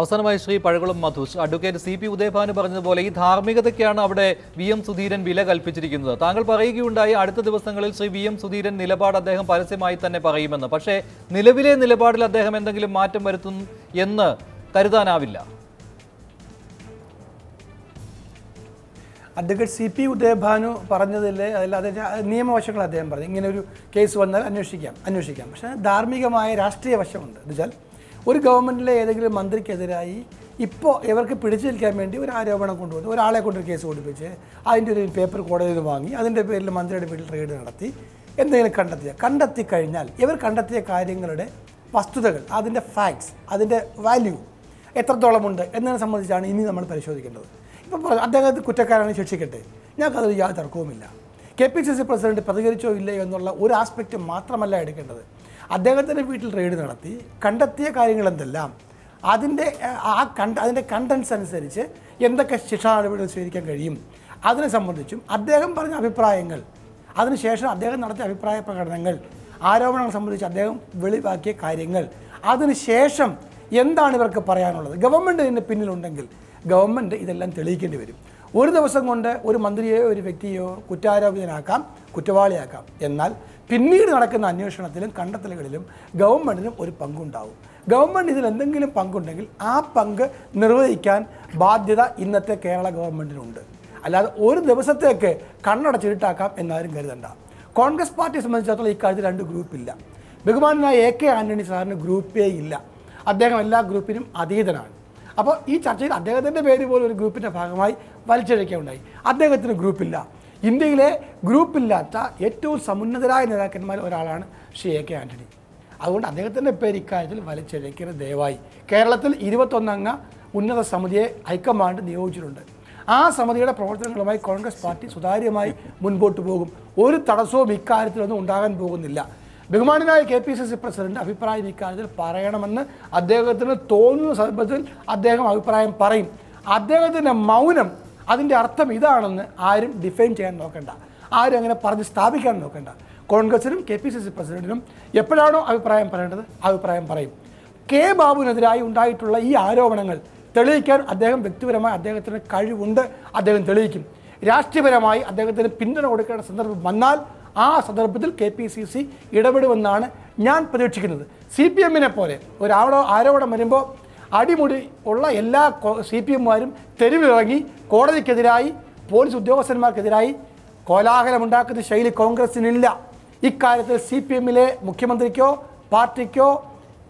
അവസാനമായി Shri Pazhakulam Madhush advocate C P Udayabhanu പറഞ്ഞതുപോലെ ഈ ധാർമ്മികതയ്ക്കാണ് അവിടെ വി എം സുധീരൻ വില കൽപ്പിച്ചിരിക്കുന്നത് താങ്കൾ പറയുകയുണ്ടായി അടുത്ത ദിവസങ്ങളിൽ ശ്രീ വി എം സുധീരൻ നിലപാട് അദ്ദേഹം പരസ്യമായി തന്നെ പറയുമെന്ന് പക്ഷേ നിലവിലെ നിലപാടിൽ അദ്ദേഹം എന്തെങ്കിലും മാറ്റം വരുത്തും എന്ന് കരുതാനാവില്ല അഡ്വക്കേറ്റ് സി പി ഉദയഭാനു പറഞ്ഞതിൽ അതിൽ നിയമവശങ്ങൾ അദ്ദേഹം പറഞ്ഞു ഇങ്ങനെ ഒരു കേസ് വന്നാൽ അന്വേഷിക്കാം അന്വേഷിക്കാം പക്ഷേ ധാർമ്മികമായ രാഷ്ട്രീയ വശമുണ്ട് എന്നുവെച്ചാൽ ഒരു ഗവൺമെൻറ്റിലെ ഏതെങ്കിലും മന്ത്രിക്കെതിരായി ഇപ്പോൾ ഇവർക്ക് പിടിച്ചു നിൽക്കാൻ വേണ്ടി ഒരു ആരോപണം കൊണ്ടുവന്നു ഒരാളെ കൊണ്ടൊരു കേസ് കൊടുപ്പിച്ച് അതിൻ്റെ ഒരു പേപ്പർ കോടതിയിൽ വാങ്ങി അതിൻ്റെ പേരിൽ മന്ത്രിയുടെ വീട്ടിൽ റെയ്ഡ് നടത്തി എന്തെങ്കിലും കണ്ടെത്തിയ കണ്ടെത്തി കഴിഞ്ഞാൽ ഇവർ കണ്ടെത്തിയ കാര്യങ്ങളുടെ വസ്തുതകൾ അതിൻ്റെ ഫാക്ട്സ് അതിൻ്റെ വാല്യൂ എത്രത്തോളമുണ്ട് എന്നതിനെ സംബന്ധിച്ചാണ് ഇനി നമ്മൾ പരിശോധിക്കേണ്ടത് അദ്ദേഹത്തെ കുറ്റക്കാരാണ് ശിക്ഷിക്കട്ടെ ഞങ്ങൾക്കതൊരു യാതൊരു തർക്കവുമില്ല K P C C president പ്രതികരിച്ചോ ഇല്ലേ എന്നുള്ള ഒരു ആസ്പെക്റ്റ് മാത്രമല്ല എടുക്കേണ്ടത് അദ്ദേഹത്തിൻ്റെ വീട്ടിൽ റെയ്ഡ് നടത്തി കണ്ടെത്തിയ കാര്യങ്ങൾ എന്തെല്ലാം അതിൻ്റെ ആ കണ്ട അതിൻ്റെ കണ്ടൻസ് അനുസരിച്ച് എന്തൊക്കെ ശിക്ഷാ നടപടികൾ സ്വീകരിക്കാൻ കഴിയും അതിനെ സംബന്ധിച്ചും അദ്ദേഹം പറഞ്ഞ അഭിപ്രായങ്ങൾ അതിനുശേഷം അദ്ദേഹം നടത്തിയ അഭിപ്രായ പ്രകടനങ്ങൾ ആരോപണങ്ങളെ സംബന്ധിച്ച് അദ്ദേഹം വെളിവാക്കിയ കാര്യങ്ങൾ അതിനുശേഷം എന്താണ് ഇവർക്ക് പറയാനുള്ളത് ഗവൺമെൻറ് ഇതിന് പിന്നിലുണ്ടെങ്കിൽ ഗവൺമെൻറ് ഇതെല്ലാം തെളിയിക്കേണ്ടി വരും ഒരു ദിവസം കൊണ്ട് ഒരു മന്ത്രിയോ ഒരു വ്യക്തിയോ കുറ്റാരോപിതനാക്കാം കുറ്റവാളിയാക്കാം എന്നാൽ പിന്നീട് നടക്കുന്ന അന്വേഷണത്തിലും കണ്ടെത്തലുകളിലും ഗവൺമെൻറ്റിനും ഒരു പങ്കുണ്ടാവും ഗവൺമെൻറ് ഇതിൽ എന്തെങ്കിലും പങ്കുണ്ടെങ്കിൽ ആ പങ്ക് നിർവഹിക്കാൻ ബാധ്യത ഇന്നത്തെ കേരള ഗവൺമെൻറ്റിനുണ്ട് അല്ലാതെ ഒരു ദിവസത്തേക്ക് കണ്ണടച്ചിട്ടാക്കാം എന്നാരും കരുതണ്ട കോൺഗ്രസ് പാർട്ടിയെ സംബന്ധിച്ചിടത്തോളം ഇക്കാര്യത്തിൽ രണ്ട് ഗ്രൂപ്പില്ല ബഹുമാനായ എ കെ ആൻ്റണി സാറിന് ഗ്രൂപ്പേ ഇല്ല അദ്ദേഹം എല്ലാ ഗ്രൂപ്പിനും അതീതനാണ് അപ്പോൾ ഈ ചർച്ചയിൽ അദ്ദേഹത്തിൻ്റെ പേര് പോലും ഒരു ഗ്രൂപ്പിൻ്റെ ഭാഗമായി വലിച്ചിഴക്കുകയുണ്ടായി അദ്ദേഹത്തിന് ഗ്രൂപ്പില്ല ഇന്ത്യയിലെ ഗ്രൂപ്പില്ലാത്ത ഏറ്റവും സമുന്നതരായ നേതാക്കന്മാർ ഒരാളാണ് ശ്രീ എ കെ ആൻ്റണി അതുകൊണ്ട് അദ്ദേഹത്തിൻ്റെ പേര് ഇക്കാര്യത്തിൽ വലിച്ചിഴക്കരുത് ദയവായി കേരളത്തിൽ ഇരുപത്തൊന്നംഗ ഉന്നത സമിതിയെ ഹൈക്കമാൻഡ് നിയോഗിച്ചിട്ടുണ്ട് ആ സമിതിയുടെ പ്രവർത്തനങ്ങളുമായി കോൺഗ്രസ് പാർട്ടി സുതാര്യമായി മുൻപോട്ട് പോകും ഒരു തടസ്സവും ഇക്കാര്യത്തിലൊന്നും ഉണ്ടാകാൻ പോകുന്നില്ല ബഹുമാനായ K P C C president അഭിപ്രായം ഇക്കാര്യത്തിൽ പറയണമെന്ന് അദ്ദേഹത്തിന് തോന്നുന്ന സന്ദർഭത്തിൽ അദ്ദേഹം അഭിപ്രായം പറയും അദ്ദേഹത്തിൻ്റെ മൗനം അതിൻ്റെ അർത്ഥം ഇതാണെന്ന് ആരും ഡിഫൈൻ ചെയ്യാൻ നോക്കണ്ട ആരും അങ്ങനെ പറഞ്ഞ് സ്ഥാപിക്കാൻ നോക്കണ്ട കോൺഗ്രസിനും കെ പി സി സി പ്രസിഡന്റിനും എപ്പോഴാണോ അഭിപ്രായം പറയേണ്ടത് അഭിപ്രായം പറയും കെ ബാബുവിനെതിരായി ഉണ്ടായിട്ടുള്ള ഈ ആരോപണങ്ങൾ തെളിയിക്കാൻ അദ്ദേഹം വ്യക്തിപരമായി അദ്ദേഹത്തിന് കഴിവുണ്ട് അദ്ദേഹം തെളിയിക്കും രാഷ്ട്രീയപരമായി അദ്ദേഹത്തിന് പിന്തുണ കൊടുക്കേണ്ട സന്ദർഭം വന്നാൽ ആ സന്ദർഭത്തിൽ കെ പി സി സി ഇടപെടുമെന്നാണ് ഞാൻ പ്രതീക്ഷിക്കുന്നത് സി പി എമ്മിനെ പോലെ ഒരു ആവണോ ആരോപണം വരുമ്പോൾ അടിമുടി ഉള്ള എല്ലാ സി പി എമ്മുകാരും തെരുവിറങ്ങി കോടതിക്കെതിരായി പോലീസ് ഉദ്യോഗസ്ഥന്മാർക്കെതിരായി കോലാഹലമുണ്ടാക്കുന്ന ശൈലി കോൺഗ്രസിനില്ല ഇക്കാര്യത്തിൽ സി പി എമ്മിലെ മുഖ്യമന്ത്രിക്കോ പാർട്ടിക്കോ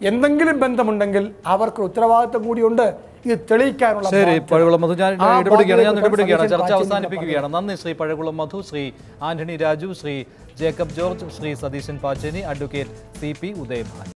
എന്തെങ്കിലും ബന്ധമുണ്ടെങ്കിൽ അവർക്ക് ഉത്തരവാദിത്വം കൂടിയുണ്ട് ഇത് തെളിയിക്കാനുള്ള ശരി പഴകുളം മധു ഞാൻ ഇടപെടുകയാണ് ഞാൻ ഇടപെടുകയാണ് ചർച്ച അവസാനിപ്പിക്കുകയാണ് നന്ദി Shri Pazhakulam Madhu Shri Antony Raju Shri Jacob George Shri Satheesan Pacheni advocate C P Udayabhan